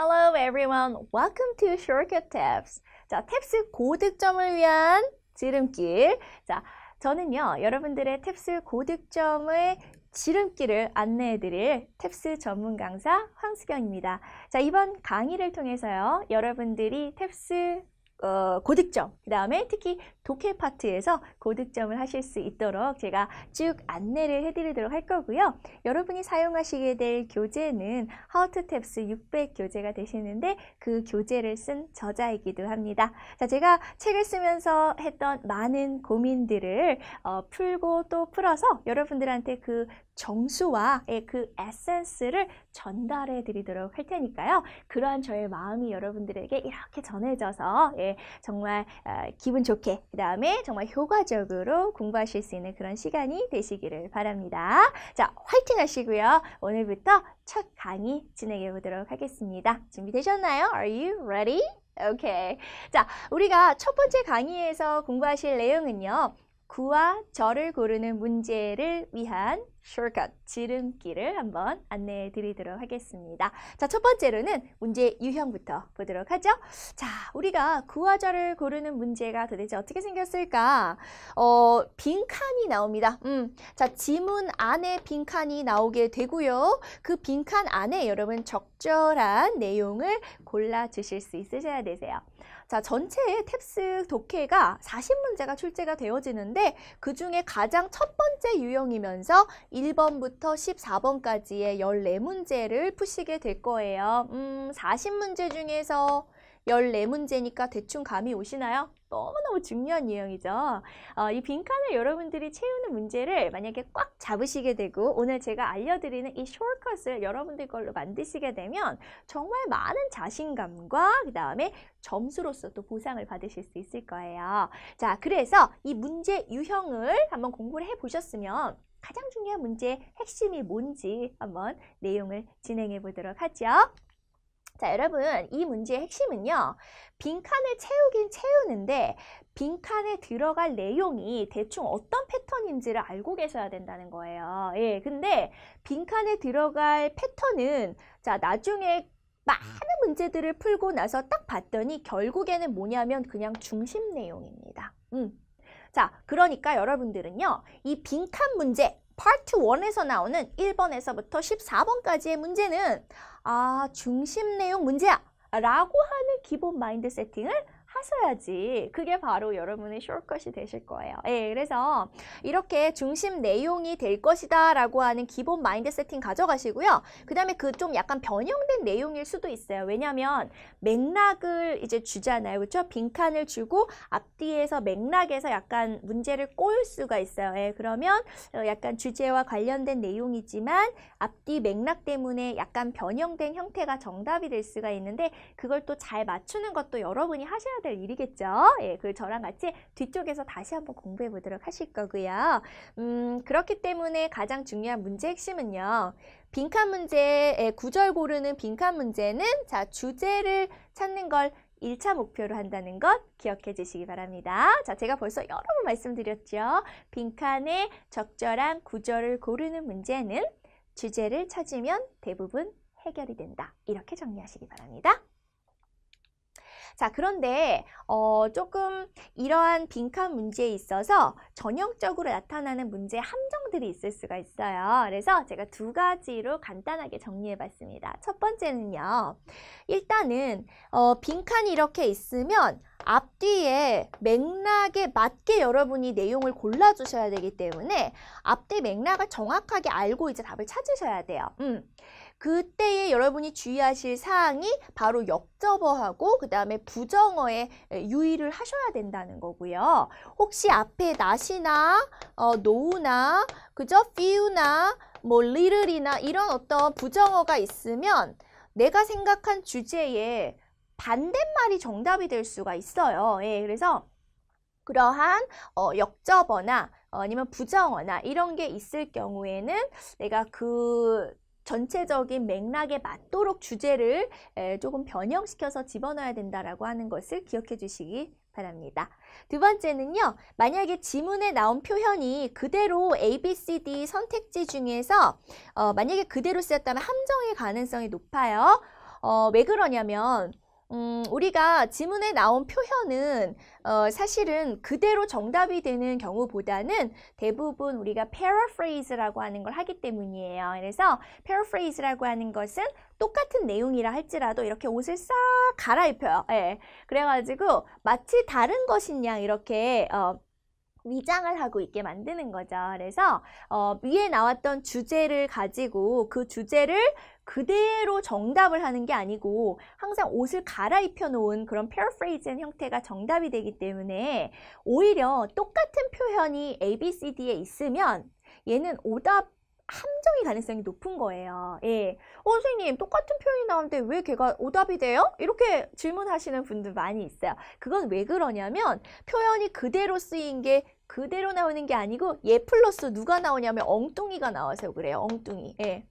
Hello everyone. Welcome to Shortcut Tips. 자, 탭스 고득점을 위한 지름길. 자, 저는요. 여러분들의 탭스 고득점의 지름길을 안내해 드릴 탭스 전문 강사 황수경입니다. 자, 이번 강의를 통해서요. 여러분들이 탭스 어, 고득점, 그 다음에 특히 독해 파트에서 고득점을 하실 수 있도록 제가 쭉 안내를 해드리도록 할 거고요. 여러분이 사용하시게 될 교재는 하우트탭스 600 교재가 되시는데 그 교재를 쓴 저자이기도 합니다. 자, 제가 책을 쓰면서 했던 많은 고민들을 어, 풀고 또 풀어서 여러분들한테 그 정수와의 그 에센스를 전달해 드리도록 할 테니까요. 그러한 저의 마음이 여러분들에게 이렇게 전해져서 예, 정말 어, 기분 좋게 그 다음에 정말 효과적으로 공부하실 수 있는 그런 시간이 되시기를 바랍니다. 자 화이팅 하시고요. 오늘부터 첫 강의 진행해 보도록 하겠습니다. 준비되셨나요? Are you ready? 오케이. Okay. 자, 우리가 첫 번째 강의에서 공부하실 내용은요. 구와 절을 고르는 문제를 위한 shortcut, 지름길을 한번 안내해 드리도록 하겠습니다. 자, 첫 번째로는 문제 유형부터 보도록 하죠. 자, 우리가 구와 절을 고르는 문제가 도대체 어떻게 생겼을까? 어, 빈칸이 나옵니다. 음, 자, 지문 안에 빈칸이 나오게 되고요. 그 빈칸 안에 여러분 적절한 내용을 골라 주실 수 있으셔야 되세요. 자, 전체의 탭스 독해가 40문제가 출제가 되어지는데 그 중에 가장 첫 번째 유형이면서 1번부터 14번까지의 14문제를 푸시게 될 거예요. 음, 40문제 중에서 14문제니까 대충 감이 오시나요? 너무너무 중요한 유형이죠. 어, 이 빈칸을 여러분들이 채우는 문제를 만약에 꽉 잡으시게 되고 오늘 제가 알려드리는 이 숏컷을 여러분들 걸로 만드시게 되면 정말 많은 자신감과 그 다음에 점수로서 또 보상을 받으실 수 있을 거예요. 자, 그래서 이 문제 유형을 한번 공부를 해보셨으면 가장 중요한 문제의 핵심이 뭔지 한번 내용을 진행해 보도록 하죠. 자, 여러분 이 문제의 핵심은요. 빈칸을 채우긴 채우는데 빈칸에 들어갈 내용이 대충 어떤 패턴인지를 알고 계셔야 된다는 거예요. 예, 근데 빈칸에 들어갈 패턴은 자 나중에 많은 문제들을 풀고 나서 딱 봤더니 결국에는 뭐냐면 그냥 중심 내용입니다. 음. 자, 그러니까 여러분들은요. 이 빈칸 문제 파트 1에서 나오는 1번에서부터 14번까지의 문제는 아, 중심 내용 문제야 라고 하는 기본 마인드 세팅을 하셔야지 그게 바로 여러분의 숏컷이 되실 거예요. 예, 그래서 이렇게 중심 내용이 될 것이다 라고 하는 기본 마인드 세팅 가져가시고요. 그 다음에 그 좀 약간 변형된 내용일 수도 있어요. 왜냐하면 맥락을 이제 주잖아요. 그렇죠? 빈칸을 주고 앞뒤에서 맥락에서 약간 문제를 꼬일 수가 있어요. 예, 그러면 어, 약간 주제와 관련된 내용이지만 앞뒤 맥락 때문에 약간 변형된 형태가 정답이 될 수가 있는데 그걸 또 잘 맞추는 것도 여러분이 하셔야 될 일이겠죠. 예, 그 저랑 같이 뒤쪽에서 다시 한번 공부해 보도록 하실 거고요. 음, 그렇기 때문에 가장 중요한 문제 핵심은요. 빈칸 문제의 구절 고르는 빈칸 문제는 자, 주제를 찾는 걸 1차 목표로 한다는 것 기억해 주시기 바랍니다. 자, 제가 벌써 여러 번 말씀드렸죠. 빈칸에 적절한 구절을 고르는 문제는 주제를 찾으면 대부분 해결이 된다. 이렇게 정리하시기 바랍니다. 자, 그런데 어, 조금 이러한 빈칸 문제에 있어서 전형적으로 나타나는 문제 함정들이 있을 수가 있어요. 그래서 제가 두 가지로 간단하게 정리해 봤습니다. 첫 번째는요. 일단은 어, 빈칸이 이렇게 있으면 앞뒤에 맥락에 맞게 여러분이 내용을 골라주셔야 되기 때문에 앞뒤 맥락을 정확하게 알고 이제 답을 찾으셔야 돼요. 음. 그때에 여러분이 주의하실 사항이 바로 역접어하고 그 다음에 부정어에 유의를 하셔야 된다는 거고요. 혹시 앞에 낫이나 어, 노우나 그저 feew나 뭐 little이나 이런 어떤 부정어가 있으면 내가 생각한 주제에 반대말이 정답이 될 수가 있어요. 예, 그래서 그러한 어, 역접어나 어, 아니면 부정어나 이런 게 있을 경우에는 내가 그 전체적인 맥락에 맞도록 주제를 조금 변형시켜서 집어넣어야 된다라고 하는 것을 기억해 주시기 바랍니다. 두 번째는요. 만약에 지문에 나온 표현이 그대로 A, B, C, D 선택지 중에서 어, 만약에 그대로 쓰였다면 함정일 가능성이 높아요. 어, 왜 그러냐면 음, 우리가 지문에 나온 표현은 어, 사실은 그대로 정답이 되는 경우보다는 대부분 우리가 paraphrase라고 하는 걸 하기 때문이에요. 그래서 paraphrase라고 하는 것은 똑같은 내용이라 할지라도 이렇게 옷을 싹 갈아입혀요. 예. 그래가지고 마치 다른 것인 양 이렇게 어, 위장을 하고 있게 만드는 거죠. 그래서 어, 위에 나왔던 주제를 가지고 그 주제를 그대로 정답을 하는 게 아니고 항상 옷을 갈아입혀 놓은 그런 p a r a p h r a s i 형태가 정답이 되기 때문에 오히려 똑같은 표현이 A, B, C, D에 있으면 얘는 오답 함정이 가능성이 높은 거예요. 예. 어, 선생님, 똑같은 표현이 나오는데 왜 걔가 오답이 돼요? 이렇게 질문하시는 분들 많이 있어요. 그건 왜 그러냐면 표현이 그대로 쓰인 게 그대로 나오는 게 아니고 얘 플러스 누가 나오냐면 엉뚱이가 나와서 그래요. 엉뚱이. 예.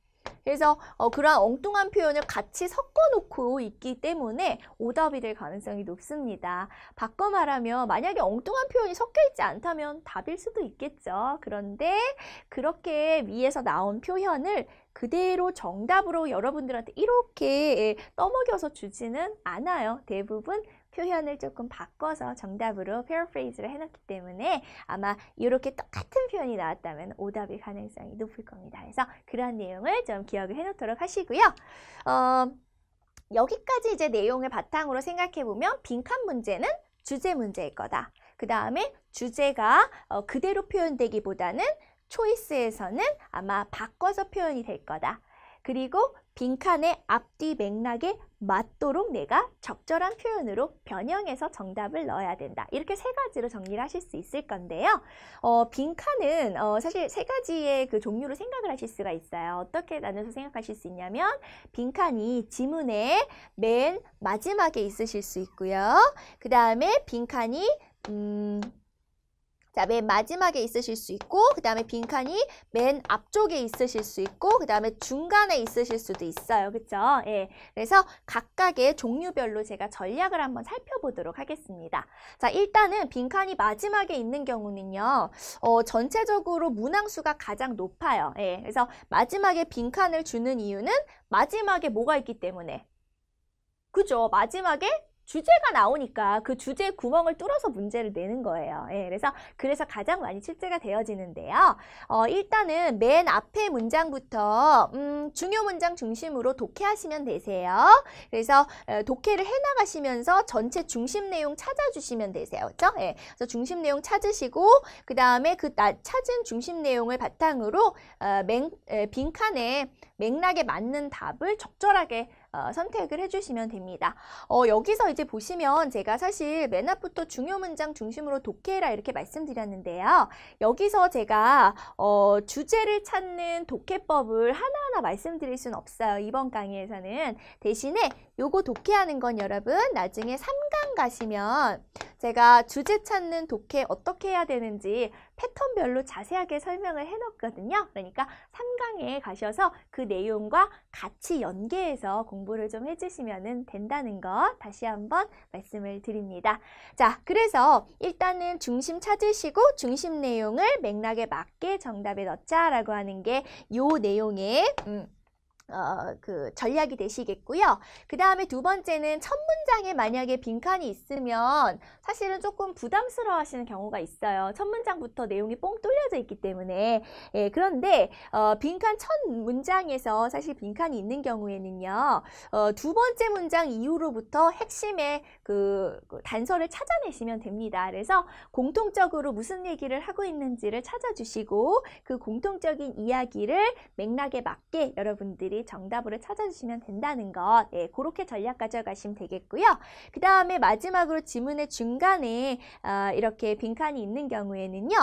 그래서 어, 그러한 엉뚱한 표현을 같이 섞어놓고 있기 때문에 오답이 될 가능성이 높습니다. 바꿔 말하면 만약에 엉뚱한 표현이 섞여있지 않다면 답일 수도 있겠죠. 그런데 그렇게 위에서 나온 표현을 그대로 정답으로 여러분들한테 이렇게 떠먹여서 주지는 않아요. 대부분 표현을 조금 바꿔서 정답으로 paraphrase를 해놨기 때문에 아마 이렇게 똑같은 표현이 나왔다면 오답일 가능성이 높을 겁니다. 그래서 그런 내용을 좀 기억을 해놓도록 하시고요. 어, 여기까지 이제 내용을 바탕으로 생각해보면 빈칸 문제는 주제 문제일 거다. 그 다음에 주제가 어, 그대로 표현되기보다는 초이스에서는 아마 바꿔서 표현이 될 거다. 그리고 빈칸의 앞뒤 맥락에 맞도록 내가 적절한 표현으로 변형해서 정답을 넣어야 된다. 이렇게 세 가지로 정리를 하실 수 있을 건데요. 어, 빈칸은 어, 사실 세 가지의 그 종류로 생각을 하실 수가 있어요. 어떻게 나눠서 생각하실 수 있냐면 빈칸이 지문의 맨 마지막에 있으실 수 있고요. 그 다음에 빈칸이 음, 자, 맨 마지막에 있으실 수 있고 그 다음에 빈칸이 맨 앞쪽에 있으실 수 있고 그 다음에 중간에 있으실 수도 있어요. 그렇 예. 그래서 각각의 종류별로 제가 전략을 한번 살펴보도록 하겠습니다. 자, 일단은 빈칸이 마지막에 있는 경우는요. 어, 전체적으로 문항수가 가장 높아요. 예. 그래서 마지막에 빈칸을 주는 이유는 마지막에 뭐가 있기 때문에 그죠? 마지막에 주제가 나오니까 그 주제 구멍을 뚫어서 문제를 내는 거예요. 예, 그래서 그래서 가장 많이 출제가 되어지는데요. 어, 일단은 맨 앞에 문장부터 음, 중요 문장 중심으로 독해하시면 되세요. 그래서 에, 어, 독해를 해나가시면서 전체 중심 내용 찾아주시면 되세요. 그렇죠? 예, 그래서 중심 내용 찾으시고 그 다음에 그 찾은 중심 내용을 바탕으로 어, 맹, 에, 빈칸에 맥락에 맞는 답을 적절하게 어, 선택을 해주시면 됩니다. 어, 여기서 이제 보시면 제가 사실 맨 앞부터 중요 문장 중심으로 독해라 이렇게 말씀드렸는데요. 여기서 제가 어, 주제를 찾는 독해법을 하나하나 말씀드릴 수는 없어요. 이번 강의에서는 대신에 요거 독해하는 건 여러분 나중에 3강 가시면 제가 주제 찾는 독해 어떻게 해야 되는지 패턴별로 자세하게 설명을 해놓거든요. 그러니까 3강에 가셔서 그 내용과 같이 연계해서 공부를 좀 해주시면 된다는 것 다시 한번 말씀을 드립니다. 자, 그래서 일단은 중심 찾으시고 중심 내용을 맥락에 맞게 정답에 넣자라고 하는 게 요 내용의 음, 어, 그 전략이 되시겠고요. 그 다음에 두 번째는 첫 문장에 만약에 빈칸이 있으면 사실은 조금 부담스러워 하시는 경우가 있어요. 첫 문장부터 내용이 뽕 뚫려져 있기 때문에 예, 그런데 어, 빈칸 첫 문장에서 사실 빈칸이 있는 경우에는요. 어, 두 번째 문장 이후로부터 핵심의 그, 그 단서를 찾아내시면 됩니다. 그래서 공통적으로 무슨 얘기를 하고 있는지를 찾아주시고 그 공통적인 이야기를 맥락에 맞게 여러분들이 정답으로 찾아주시면 된다는 것 예, 그렇게 전략 가져가시면 되겠고요. 그 다음에 마지막으로 지문의 중간에 어, 이렇게 빈칸이 있는 경우에는요.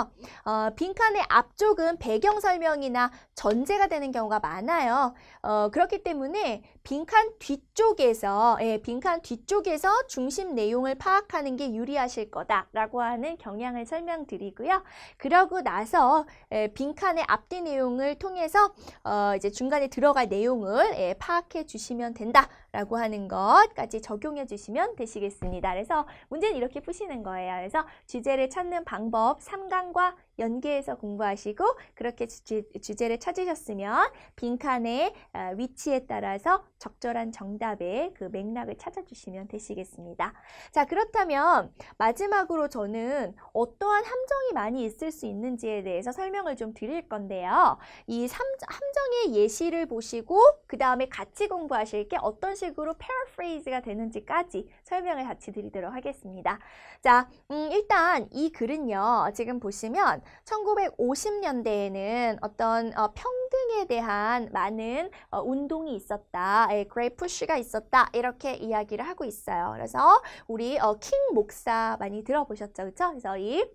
어, 빈칸의 앞쪽은 배경 설명이나 전제가 되는 경우가 많아요. 어, 그렇기 때문에 빈칸 뒤쪽에서 예, 빈칸 뒤쪽에서 중심 중심 내용을 파악하는 게 유리하실 거다라고 하는 경향을 설명드리고요. 그러고 나서 빈칸의 앞뒤 내용을 통해서 어, 이제 중간에 들어갈 내용을 파악해 주시면 된다. 라고 하는 것까지 적용해 주시면 되시겠습니다. 그래서 문제는 이렇게 푸시는 거예요. 그래서 주제를 찾는 방법 3강과 연계해서 공부하시고 그렇게 주제를 찾으셨으면 빈칸의 어, 위치에 따라서 적절한 정답의 그 맥락을 찾아주시면 되시겠습니다. 자 그렇다면 마지막으로 저는 어떠한 함정이 많이 있을 수 있는지에 대해서 설명을 좀 드릴 건데요. 이 함정의 예시를 보시고 그 다음에 같이 공부하실 게 어떤 식으로 식으로 paraphrase가 되는지까지 설명을 같이 드리도록 하겠습니다. 자, 음, 일단 이 글은요. 지금 보시면 1950년대에는 어떤 어, 평등에 대한 많은 어, 운동이 있었다. 예, great push가 있었다. 이렇게 이야기를 하고 있어요. 그래서 우리 어, 킹 목사 많이 들어보셨죠? 그렇죠? 그래서 이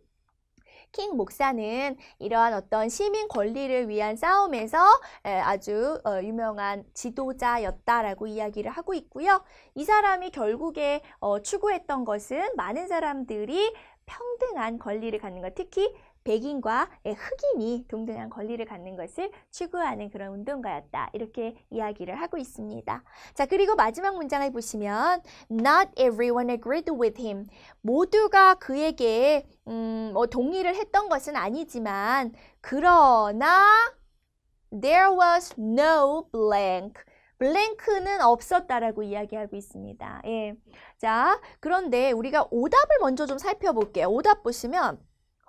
킹 목사는 이러한 어떤 시민 권리를 위한 싸움에서 아주 어, 유명한 지도자였다라고 이야기를 하고 있고요. 이 사람이 결국에 어, 추구했던 것은 많은 사람들이 평등한 권리를 갖는 것, 특히 백인과 흑인이 동등한 권리를 갖는 것을 추구하는 그런 운동가였다. 이렇게 이야기를 하고 있습니다. 자, 그리고 마지막 문장을 보시면 Not everyone agreed with him. 모두가 그에게 음, 뭐 동의를 했던 것은 아니지만 그러나 There was no blank. 블랭크는 없었다라고 이야기하고 있습니다. 예. 자, 그런데 우리가 오답을 먼저 좀 살펴볼게요. 오답 보시면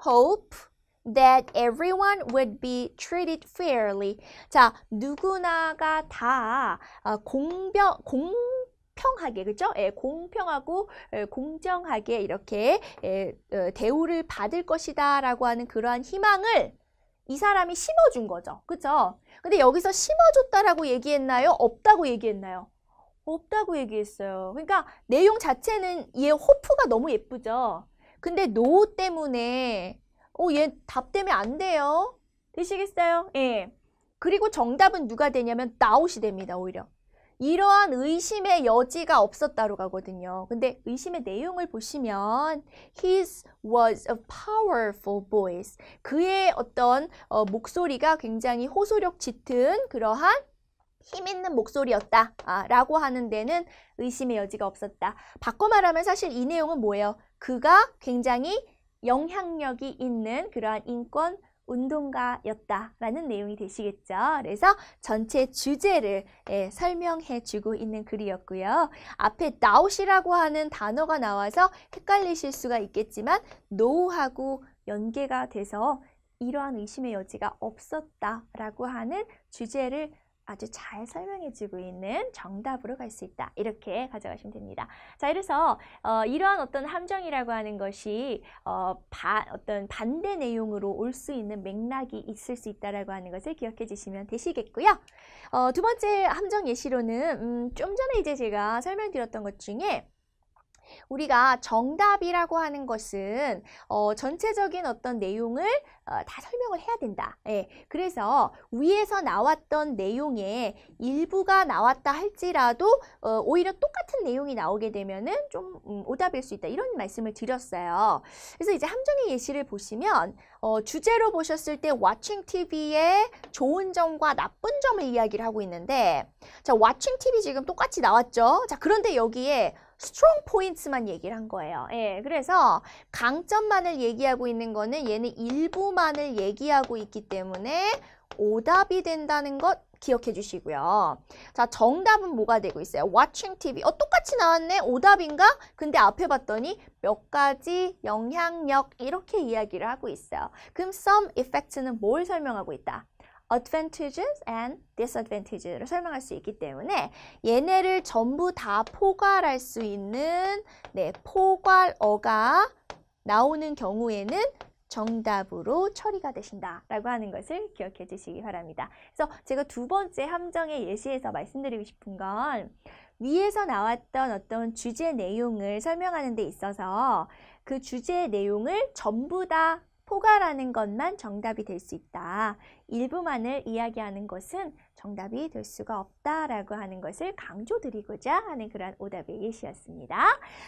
hope that everyone would be treated fairly. 자, 누구나가 다 어, 공병, 공 평하게 그죠? 예, 공평하고 예, 공정하게 이렇게 예, 예, 대우를 받을 것이다라고 하는 그러한 희망을 이 사람이 심어준 거죠, 그죠? 근데 여기서 심어줬다라고 얘기했나요? 없다고 얘기했나요? 없다고 얘기했어요. 그러니까 내용 자체는 얘 호프가 너무 예쁘죠. 근데 no 때문에 어, 얘답 때문에 안 돼요. 되시겠어요? 예. 그리고 정답은 누가 되냐면 나웃이 됩니다. 오히려. 이러한 의심의 여지가 없었다로 가거든요. 근데 의심의 내용을 보시면 his was a powerful voice. 그의 어떤 어, 목소리가 굉장히 호소력 짙은 그러한 힘 있는 목소리였다 아, 라고 하는 데는 의심의 여지가 없었다. 바꿔 말하면 사실 이 내용은 뭐예요? 그가 굉장히 영향력이 있는 그러한 인권 운동가였다라는 내용이 되시겠죠. 그래서 전체 주제를 예, 설명해 주고 있는 글이었고요. 앞에 나웃이라고 하는 단어가 나와서 헷갈리실 수가 있겠지만 노우하고 연계가 돼서 이러한 의심의 여지가 없었다라고 하는 주제를 아주 잘 설명해주고 있는 정답으로 갈 수 있다. 이렇게 가져가시면 됩니다. 자, 이래서 어, 이러한 어떤 함정이라고 하는 것이 어, 바, 어떤 반대 내용으로 올 수 있는 맥락이 있을 수 있다라고 하는 것을 기억해 주시면 되시겠고요. 어, 두 번째 함정 예시로는 음, 좀 전에 이제 제가 설명드렸던 것 중에 우리가 정답이라고 하는 것은 어, 전체적인 어떤 내용을 어, 다 설명을 해야 된다. 예, 그래서 위에서 나왔던 내용의 일부가 나왔다 할지라도 어, 오히려 똑같은 내용이 나오게 되면좀 음, 오답일 수 있다. 이런 말씀을 드렸어요. 그래서 이제 함정의 예시를 보시면 어, 주제로 보셨을 때 watching TV의 좋은 점과 나쁜 점을 이야기를 하고 있는데 자, watching TV 지금 똑같이 나왔죠. 자, 그런데 여기에 스트롱 포인트만 얘기를 한 거예요. 예, 그래서 강점만을 얘기하고 있는 거는 얘는 일부만을 얘기하고 있기 때문에 오답이 된다는 것 기억해 주시고요. 자, 정답은 뭐가 되고 있어요? watching TV. 어, 똑같이 나왔네? 오답인가? 근데 앞에 봤더니 몇 가지 영향력 이렇게 이야기를 하고 있어요. 그럼 some effect는 뭘 설명하고 있다? advantages and disadvantages를 설명할 수 있기 때문에 얘네를 전부 다 포괄할 수 있는 네, 포괄어가 나오는 경우에는 정답으로 처리가 되신다라고 하는 것을 기억해 주시기 바랍니다. 그래서 제가 두 번째 함정의 예시에서 말씀드리고 싶은 건 위에서 나왔던 어떤 주제 내용을 설명하는 데 있어서 그 주제 내용을 전부 다 포괄하는 것만 정답이 될 수 있다. 일부만을 이야기하는 것은 정답이 될 수가 없다라고 하는 것을 강조드리고자 하는 그러한 오답의 예시였습니다.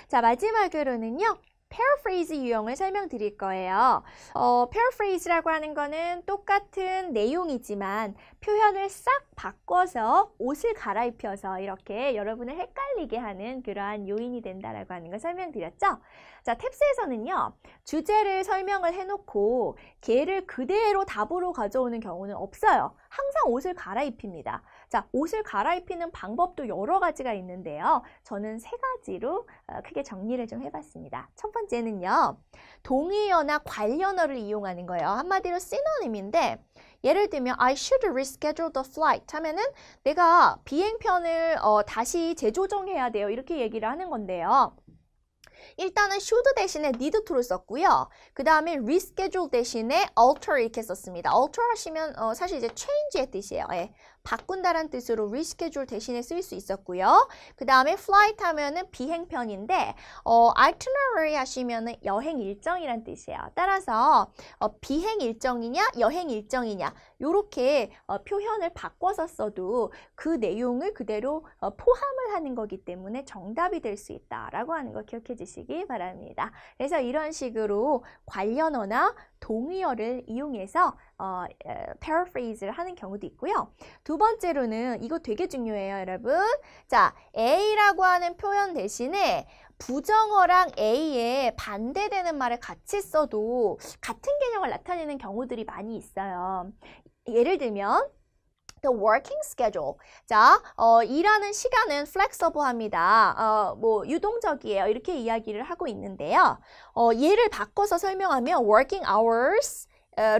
자, 마지막으로는요. paraphrase 유형을 설명드릴 거예요. 어, paraphrase라고 하는 거는 똑같은 내용이지만 표현을 싹 바꿔서 옷을 갈아입혀서 이렇게 여러분을 헷갈리게 하는 그러한 요인이 된다라고 하는 걸 설명드렸죠. 자, 탭스에서는요. 주제를 설명을 해놓고 걔를 그대로 답으로 가져오는 경우는 없어요. 항상 옷을 갈아입힙니다. 자, 옷을 갈아입히는 방법도 여러 가지가 있는데요. 저는 세 가지로 어, 크게 정리를 좀 해봤습니다. 첫 번째는요. 동의어나 관련어를 이용하는 거예요. 한마디로 시너님인데 예를 들면 I should reschedule the flight 하면은 내가 비행편을 어, 다시 재조정해야 돼요. 이렇게 얘기를 하는 건데요. 일단은 should 대신에 need to를 썼고요. 그 다음에 reschedule 대신에 alter 이렇게 썼습니다. alter 하시면 어, 사실 이제 change의 뜻이에요. 예. 바꾼다란 뜻으로 reschedule 대신에 쓸 수 있었고요. 그 다음에 flight 하면은 비행편인데 어, itinerary 하시면은 여행 일정이란 뜻이에요. 따라서 어, 비행 일정이냐 여행 일정이냐 이렇게 어, 표현을 바꿔서 써도 그 내용을 그대로 어, 포함을 하는 거기 때문에 정답이 될 수 있다라고 하는 거 기억해 주시기 바랍니다. 그래서 이런 식으로 관련어나 동의어를 이용해서 어, paraphrase를 하는 경우도 있고요. 두 번째로는 이거 되게 중요해요, 여러분. 자, A라고 하는 표현 대신에 부정어랑 A에 반대되는 말을 같이 써도 같은 개념을 나타내는 경우들이 많이 있어요. 예를 들면 the working schedule. 자, 어, 일하는 시간은 flexible합니다. 어, 뭐 유동적이에요. 이렇게 이야기를 하고 있는데요. 어, 얘를 바꿔서 설명하면 working hours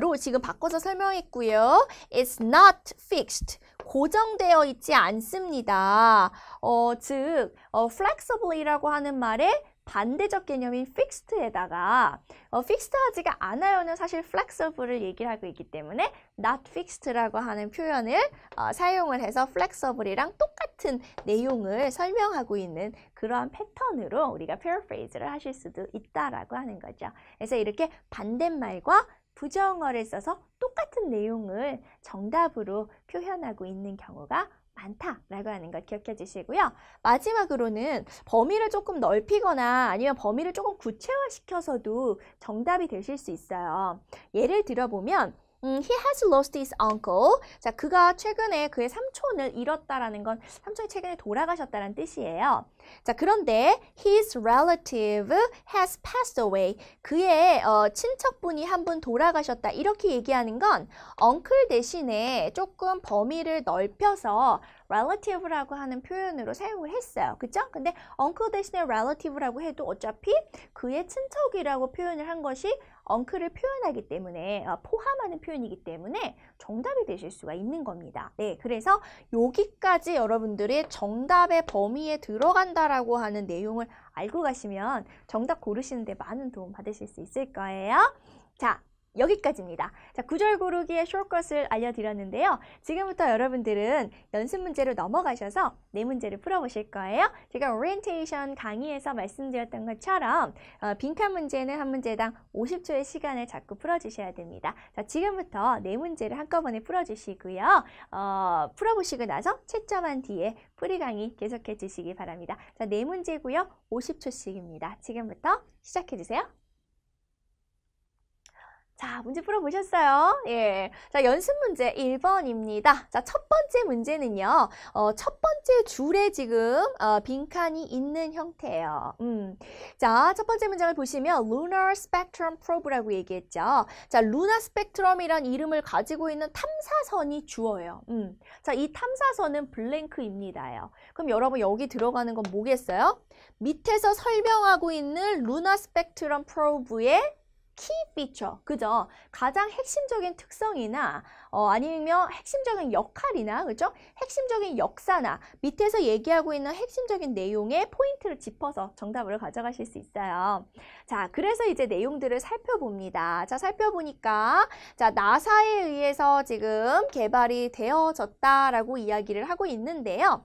로 지금 바꿔서 설명했고요. It's not fixed. 고정되어 있지 않습니다. 어, 즉, 어, flexible이라고 하는 말에 반대적 개념인 fixed에다가 어, fixed하지가 않아요는 사실 flexible을 얘기 하고 있기 때문에 not fixed라고 하는 표현을 어, 사용을 해서 flexible이랑 똑같은 내용을 설명하고 있는 그러한 패턴으로 우리가 paraphrase를 하실 수도 있다라고 하는 거죠. 그래서 이렇게 반대말과 부정어를 써서 똑같은 내용을 정답으로 표현하고 있는 경우가 많다라고 하는 걸 기억해 주시고요. 마지막으로는 범위를 조금 넓히거나 아니면 범위를 조금 구체화시켜서도 정답이 되실 수 있어요. 예를 들어보면 음, he has lost his uncle. 자, 그가 최근에 그의 삼촌을 잃었다라는 건 삼촌이 최근에 돌아가셨다는 뜻이에요. 자, 그런데 his relative has passed away. 그의 어, 친척분이 한 분 돌아가셨다. 이렇게 얘기하는 건 uncle 대신에 조금 범위를 넓혀서 relative라고 하는 표현으로 사용을 했어요. 그죠? 근데 uncle 대신에 relative라고 해도 어차피 그의 친척이라고 표현을 한 것이 uncle을 표현하기 때문에 아, 포함하는 표현이기 때문에 정답이 되실 수가 있는 겁니다. 네, 그래서 여기까지 여러분들의 정답의 범위에 들어간다라고 하는 내용을 알고 가시면 정답 고르시는데 많은 도움 받으실 수 있을 거예요. 자, 여기까지입니다. 자, 구절 고르기의 숏컷을 알려드렸는데요. 지금부터 여러분들은 연습 문제로 넘어가셔서 네 문제를 풀어보실 거예요. 제가 오리엔테이션 강의에서 말씀드렸던 것처럼 어, 빈칸 문제는 한 문제당 50초의 시간을 자꾸 풀어주셔야 됩니다. 자, 지금부터 네 문제를 한꺼번에 풀어주시고요. 어, 풀어보시고 나서 채점한 뒤에 프리 강의 계속해 주시기 바랍니다. 자, 네 문제고요. 50초씩입니다. 지금부터 시작해 주세요. 자, 문제 풀어보셨어요? 예. 자, 연습 문제 1번입니다. 자, 첫 번째 문제는요. 어, 첫 번째 줄에 지금 어, 빈칸이 있는 형태예요. 음. 자, 첫 번째 문장을 보시면 Lunar Spectrum Probe라고 얘기했죠. 자, Lunar Spectrum이란 이름을 가지고 있는 탐사선이 주어요 음. 자, 이 탐사선은 블랭크입니다요. 그럼 여러분 여기 들어가는 건 뭐겠어요? 밑에서 설명하고 있는 Lunar Spectrum Probe의 key feature, 그죠? 가장 핵심적인 특성이나 어, 아니면 핵심적인 역할이나 그죠? 핵심적인 역사나 밑에서 얘기하고 있는 핵심적인 내용의 포인트를 짚어서 정답을 가져가실 수 있어요. 자, 그래서 이제 내용들을 살펴봅니다. 자, 살펴보니까 자, 나사에 의해서 지금 개발이 되어졌다라고 이야기를 하고 있는데요.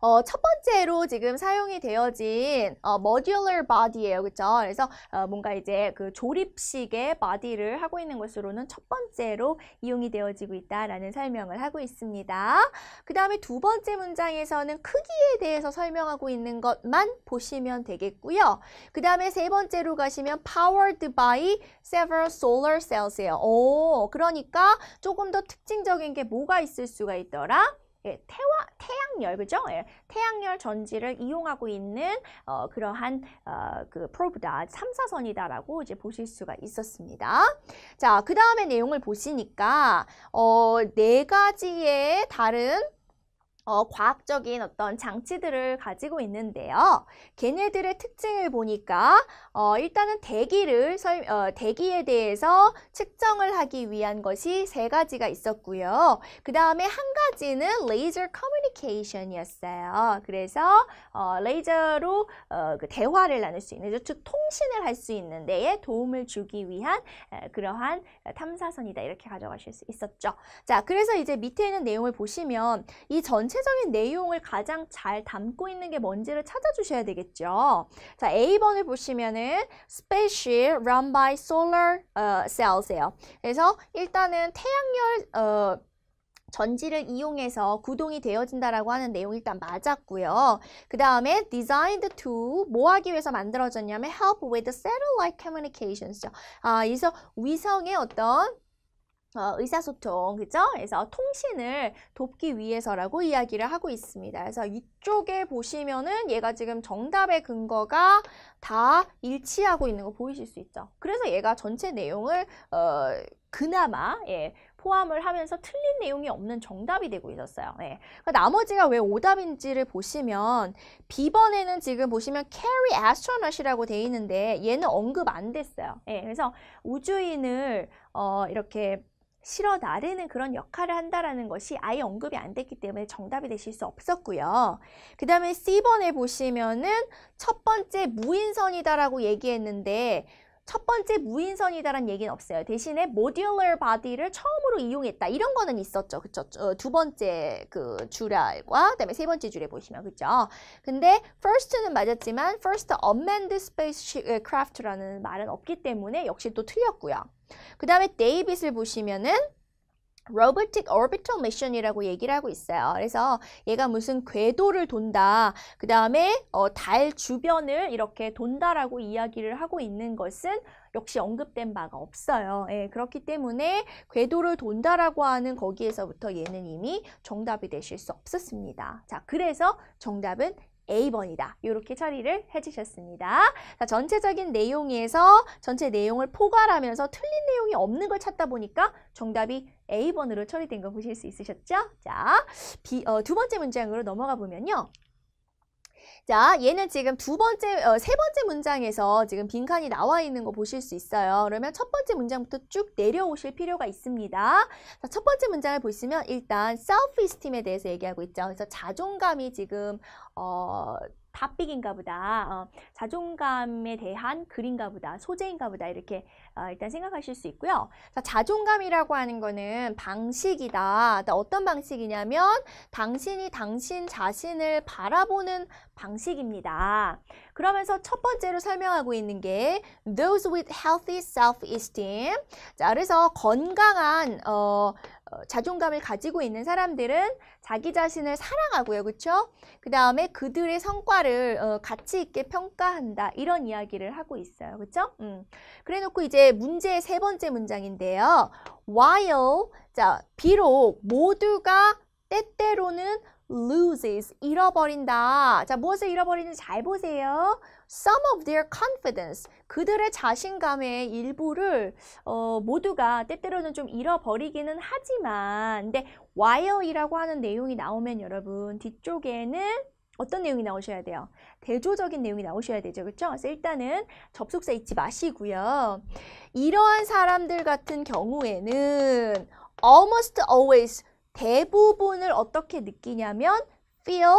어, 첫 번째로 지금 사용이 되어진 어, modular body예요. 그렇죠? 그래서 어, 뭔가 이제 그 조립식의 body를 하고 있는 것으로는 첫 번째로 이용이 되어지고 있다라는 설명을 하고 있습니다. 그 다음에 두 번째 문장에서는 크기에 대해서 설명하고 있는 것만 보시면 되겠고요. 그 다음에 세 번째로 가시면 powered by several solar cells예요. 오, 그러니까 조금 더 특징적인 게 뭐가 있을 수가 있더라? 예, 태화, 태양열 그죠? 예, 태양열 전지를 이용하고 있는 어, 그러한 어, 그 프로브다 삼사선이다라고 이제 보실 수가 있었습니다. 자, 그 다음에 내용을 보시니까 어, 네 가지의 다른 어, 과학적인 어떤 장치들을 가지고 있는데요. 걔네들의 특징을 보니까 어, 일단은 대기를 설, 어, 대기에 대해서 측정을 하기 위한 것이 세 가지가 있었고요. 그 다음에 한 가지는 레이저 커뮤니케이션이었어요. 그래서 어, 레이저로 어, 그 대화를 나눌 수 있는, 즉 통신을 할 수 있는 데에 도움을 주기 위한 에, 그러한 탐사선이다 이렇게 가져가실 수 있었죠. 자, 그래서 이제 밑에 있는 내용을 보시면 이 전체 구체적인 내용을 가장 잘 담고 있는 게 뭔지를 찾아주셔야 되겠죠. 자, A번을 보시면은 spaceship run by solar uh, cells예요. 그래서 일단은 태양열 어, 전지를 이용해서 구동이 되어진다라고 하는 내용 일단 맞았고요. 그 다음에 designed to 뭐 하기 위해서 만들어졌냐면 help with satellite communications죠. 아, 그래서 위성의 어떤 어, 의사소통, 그죠? 그래서 통신을 돕기 위해서라고 이야기를 하고 있습니다. 그래서 위쪽에 보시면은 얘가 지금 정답의 근거가 다 일치하고 있는 거 보이실 수 있죠? 그래서 얘가 전체 내용을 어, 그나마 예, 포함을 하면서 틀린 내용이 없는 정답이 되고 있었어요. 예. 그러니까 나머지가 왜 오답인지를 보시면 B번에는 지금 보시면 carry astronaut이라고 돼 있는데 얘는 언급 안 됐어요. 예. 그래서 우주인을 어, 이렇게 실어 나르는 그런 역할을 한다라는 것이 아예 언급이 안 됐기 때문에 정답이 되실 수 없었고요. 그 다음에 C번에 보시면은 첫 번째 무인선이다라고 얘기했는데 첫 번째 무인선이다라는 얘기는 없어요. 대신에 모듈러 바디를 처음으로 이용했다. 이런 거는 있었죠. 그쵸? 어, 두 번째 그 줄알과 그다음에 세 번째 줄에 보시면 그죠? 근데 first는 맞았지만 first unmanned spacecraft라는 말은 없기 때문에 역시 또 틀렸고요. 그 다음에 데이빗을 보시면은 Robotic Orbital Mission이라고 얘기를 하고 있어요. 그래서 얘가 무슨 궤도를 돈다. 그 다음에 어, 달 주변을 이렇게 돈다라고 이야기를 하고 있는 것은 역시 언급된 바가 없어요. 예, 그렇기 때문에 궤도를 돈다라고 하는 거기에서부터 얘는 이미 정답이 되실 수 없었습니다. 자, 그래서 정답은 A번이다. 이렇게 처리를 해주셨습니다. 자, 전체적인 내용에서 전체 내용을 포괄하면서 틀린 내용이 없는 걸 찾다 보니까 정답이 A번으로 처리된 거 보실 수 있으셨죠? 자, 비, 어, 두 번째 문장으로 넘어가 보면요. 자, 얘는 지금 두 번째, 어, 세 번째 문장에서 지금 빈칸이 나와 있는 거 보실 수 있어요. 그러면 첫 번째 문장부터 쭉 내려오실 필요가 있습니다. 자, 첫 번째 문장을 보시면 일단 self-esteem에 대해서 얘기하고 있죠. 그래서 자존감이 지금 어, 탑빅인가 보다. 어, 자존감에 대한 글인가 보다. 소재인가 보다. 이렇게 어, 일단 생각하실 수 있고요. 자, 자존감이라고 하는 거는 방식이다. 그러니까 어떤 방식이냐면 당신이 당신 자신을 바라보는 방식입니다. 그러면서 첫 번째로 설명하고 있는 게 those with healthy self-esteem. 자, 그래서 건강한 어, 어, 자존감을 가지고 있는 사람들은 자기 자신을 사랑하고요. 그렇죠? 그 다음에 그들의 성과를 어, 가치 있게 평가한다. 이런 이야기를 하고 있어요. 그렇죠? 음. 그래놓고 이제 문제의 세 번째 문장인데요. While, 자, 비록 모두가 때때로는 loses 잃어버린다. 자, 무엇을 잃어버리는지 잘 보세요. Some of their confidence 그들의 자신감의 일부를 어, 모두가 때때로는 좀 잃어버리기는 하지만 근데 while이라고 하는 내용이 나오면 여러분 뒤쪽에는 어떤 내용이 나오셔야 돼요? 대조적인 내용이 나오셔야 되죠. 그렇죠? 그래서 일단은 접속사 잊지 마시고요. 이러한 사람들 같은 경우에는 almost always 대부분을 어떻게 느끼냐면 feel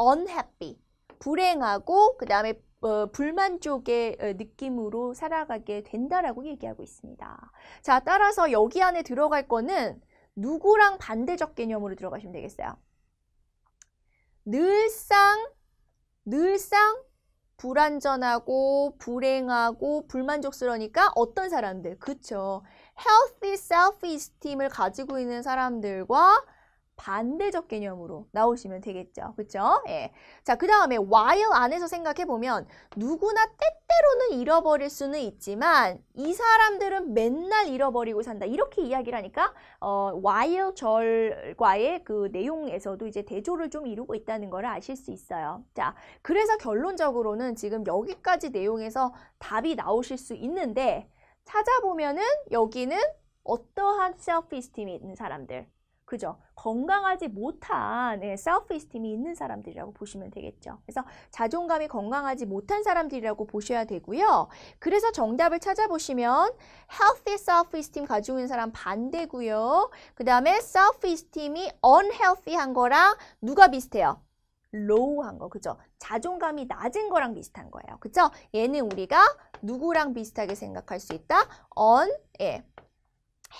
unhappy. 불행하고 그 다음에 어, 불만 쪽의 어, 느낌으로 살아가게 된다라고 얘기하고 있습니다. 자, 따라서 여기 안에 들어갈 거는 누구랑 반대적 개념으로 들어가시면 되겠어요. 늘상, 늘상 불안전하고 불행하고 불만족스러우니까 어떤 사람들, 그쵸? healthy self-esteem을 가지고 있는 사람들과 반대적 개념으로 나오시면 되겠죠. 그쵸 예. 자, 그 다음에 while 안에서 생각해보면 누구나 때때로는 잃어버릴 수는 있지만 이 사람들은 맨날 잃어버리고 산다. 이렇게 이야기를 하니까 어, while 절과의 그 내용에서도 이제 대조를 좀 이루고 있다는 걸 아실 수 있어요. 자, 그래서 결론적으로는 지금 여기까지 내용에서 답이 나오실 수 있는데 찾아보면은 여기는 어떠한 셀프 이스팀이 있는 사람들 그죠? 건강하지 못한 네, 셀프 이스팀이 있는 사람들이라고 보시면 되겠죠. 그래서 자존감이 건강하지 못한 사람들이라고 보셔야 되고요. 그래서 정답을 찾아보시면 healthy self esteem 가지고 있는 사람 반대고요. 그 다음에 self esteem이 unhealthy한 거랑 누가 비슷해요? low한 거, 그죠? 자존감이 낮은 거랑 비슷한 거예요. 그죠? 얘는 우리가 누구랑 비슷하게 생각할 수 있다? on, 예.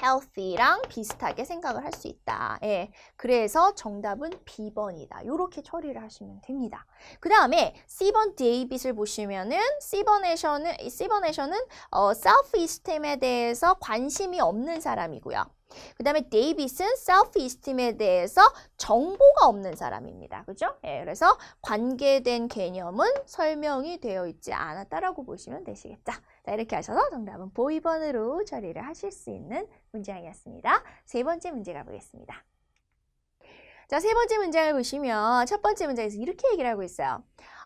healthy랑 비슷하게 생각을 할 수 있다. 예. 그래서 정답은 B번이다. 이렇게 처리를 하시면 됩니다. 그 다음에 C번 데이빗을 보시면은 C번에서는, C번에서는 어, s o u t e s t 에 대해서 관심이 없는 사람이고요. 그 다음에 데이빗은 s e l f e s 에 대해서 정보가 없는 사람입니다. 그죠? 예, 그래서 관계된 개념은 설명이 되어 있지 않았다라고 보시면 되시겠죠. 자, 이렇게 하셔서 정답은 보이번으로 처리를 하실 수 있는 문장이었습니다. 세 번째 문제 가보겠습니다. 자, 세 번째 문장을 보시면 첫 번째 문장에서 이렇게 얘기를 하고 있어요.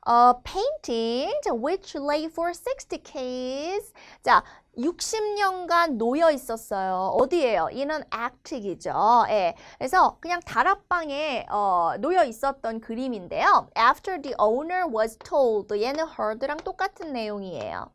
A 어, painting which lay for 60 kids. 자, 60년간 놓여 있었어요. 어디예요 이는 액틱이죠. 예. 그래서 그냥 다락방에 어, 놓여 있었던 그림인데요. After the owner was told. 얘는 heard랑 똑같은 내용이에요.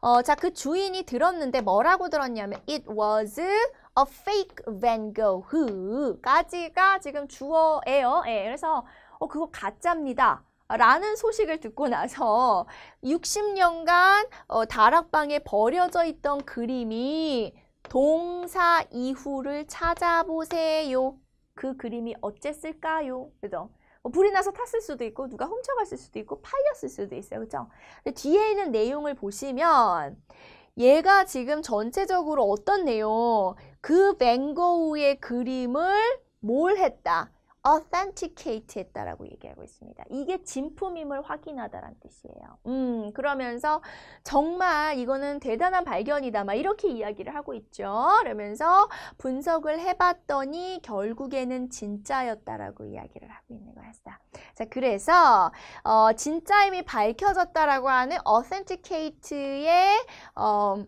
어, 자, 그 주인이 들었는데 뭐라고 들었냐면 it was a fake Van Gogh 까지가 지금 주어예요. 예. 그래서 어, 그거 가짜입니다. 라는 소식을 듣고 나서 60년간 어, 다락방에 버려져 있던 그림이 동사 이후를 찾아보세요. 그 그림이 어쨌을까요? 그죠? 뭐 불이 나서 탔을 수도 있고 누가 훔쳐갔을 수도 있고 팔렸을 수도 있어요. 그죠? 뒤에 있는 내용을 보시면 얘가 지금 전체적으로 어떤 내용 그 맹거우의 그림을 뭘 했다. authenticate 했다라고 얘기하고 있습니다. 이게 진품임을 확인하다라는 뜻이에요. 음, 그러면서 정말 이거는 대단한 발견이다. 막 이렇게 이야기를 하고 있죠. 그러면서 분석을 해봤더니 결국에는 진짜였다라고 이야기를 하고 있는 거였어. 자, 그래서 어, 진짜임이 밝혀졌다라고 하는 authenticate의 어,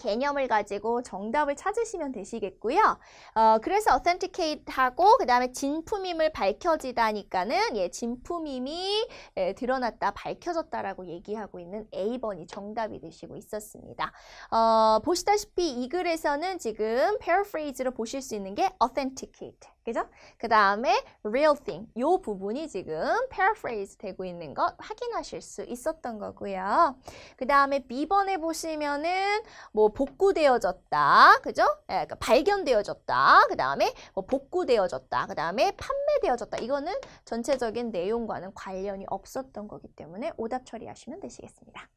개념을 가지고 정답을 찾으시면 되시겠고요. 어, 그래서 authenticate하고 그 다음에 진품임을 밝혀지다니까는 예, 진품임이 예, 드러났다, 밝혀졌다라고 얘기하고 있는 A번이 정답이 되시고 있었습니다. 어, 보시다시피 이 글에서는 지금 paraphrase로 보실 수 있는 게 authenticate. 그죠? 그 다음에 real thing 이 부분이 지금 paraphrase 되고 있는 것 확인하실 수 있었던 거고요. 그 다음에 B번에 보시면은 뭐 복구되어졌다. 그죠? 예, 그러니까 발견되어졌다. 그 다음에 뭐 복구되어졌다. 그 다음에 판매되어졌다. 이거는 전체적인 내용과는 관련이 없었던 거기 때문에 오답 처리하시면 되시겠습니다.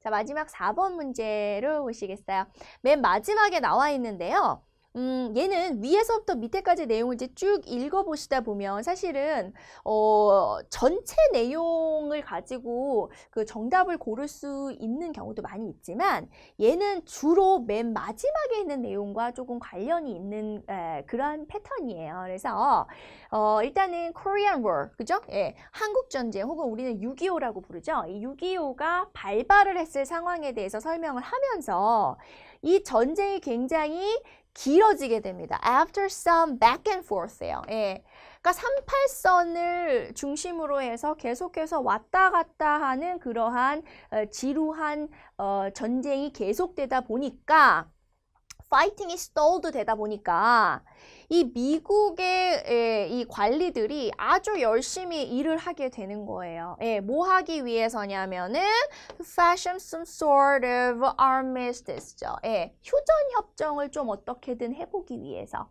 자 마지막 4번 문제로 보시겠어요. 맨 마지막에 나와 있는데요. 음, 얘는 위에서부터 밑에까지 내용을 이제 쭉 읽어보시다 보면 사실은 어, 전체 내용을 가지고 그 정답을 고를 수 있는 경우도 많이 있지만 얘는 주로 맨 마지막에 있는 내용과 조금 관련이 있는 에, 그런 패턴이에요. 그래서 어, 일단은 Korean War, 그죠? 예, 한국 전쟁 혹은 우리는 6.25라고 부르죠. 이 6.25가 발발을 했을 상황에 대해서 설명을 하면서 이 전쟁이 굉장히 길어지게 됩니다. After some back and forth예요. 예. 그러니까 삼팔선을 중심으로 해서 계속해서 왔다 갔다 하는 그러한 어, 지루한 어, 전쟁이 계속되다 보니까 파이팅이 스톨드 되다 보니까 이 미국의 예, 이 관리들이 아주 열심히 일을 하게 되는 거예요. 예, 뭐 하기 위해서냐면은 fashion some sort of armistice죠. 예, 휴전 협정을 좀 어떻게든 해보기 위해서.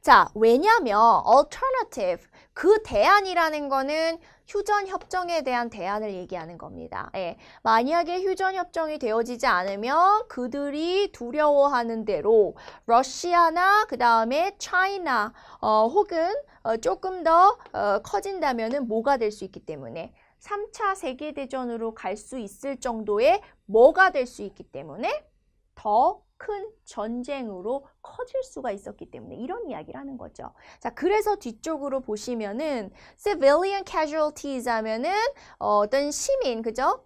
자, 왜냐면 alternative 그 대안이라는 거는 휴전 협정에 대한 대안을 얘기하는 겁니다. 예, 만약에 휴전 협정이 되어지지 않으면 그들이 두려워하는 대로 러시아나 그 다음에 차이나 어, 혹은 어, 조금 더 어, 커진다면은 뭐가 될 수 있기 때문에 3차 세계대전으로 갈 수 있을 정도의 뭐가 될 수 있기 때문에 더큰 전쟁으로 커질 수가 있었기 때문에 이런 이야기를 하는 거죠. 자, 그래서 뒤쪽으로 보시면은 civilian casualties 하면은 어, 어떤 시민, 그죠?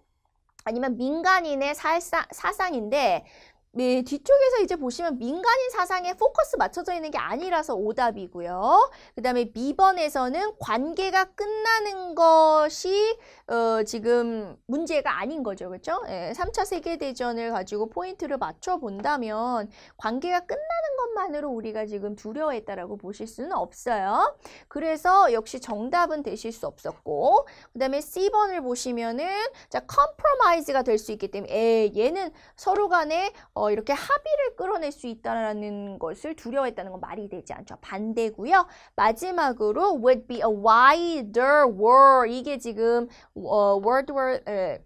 아니면 민간인의 사상, 사상인데 네, 뒤쪽에서 이제 보시면 민간인 사상에 포커스 맞춰져 있는 게 아니라서 오답이고요. 그 다음에 B번에서는 관계가 끝나는 것이 어, 지금 문제가 아닌 거죠. 그렇죠? 예, 3차 세계대전을 가지고 포인트를 맞춰본다면 관계가 끝나는 것만으로 우리가 지금 두려워했다라고 보실 수는 없어요. 그래서 역시 정답은 되실 수 없었고 그 다음에 C번을 보시면은 자, 컴프로마이즈가 될 수 있기 때문에 에, 예, 얘는 서로 간에 어, 어, 이렇게 합의를 끌어낼 수 있다는 것을 두려워했다는 건 말이 되지 않죠. 반대고요. 마지막으로 would be a wider w o r d 이게 지금 어, w o r d war 에,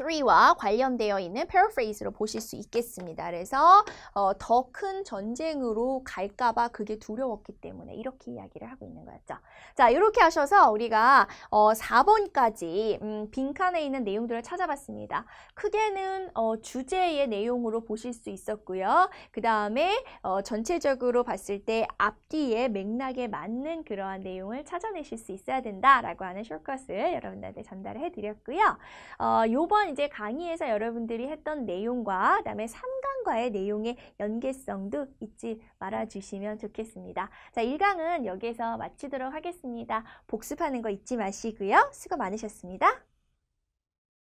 3와 관련되어 있는 paraphrase로 보실 수 있겠습니다. 그래서 어, 더큰 전쟁으로 갈까봐 그게 두려웠기 때문에 이렇게 이야기를 하고 있는 거였죠. 자, 이렇게 하셔서 우리가 어, 4번까지 음, 빈칸에 있는 내용들을 찾아봤습니다. 크게는 어, 주제의 내용으로 보실 수 있었고요. 그 다음에 어, 전체적으로 봤을 때앞뒤에 맥락에 맞는 그러한 내용을 찾아내실 수 있어야 된다라고 하는 쇼컷을 여러분들한테 전달해 드렸고요. 어, 요번 이제 강의에서 여러분들이 했던 내용과 그다음에 3강과의 내용의 연계성도 잊지 말아 주시면 좋겠습니다. 자, 1강은 여기에서 마치도록 하겠습니다. 복습하는 거 잊지 마시고요. 수고 많으셨습니다.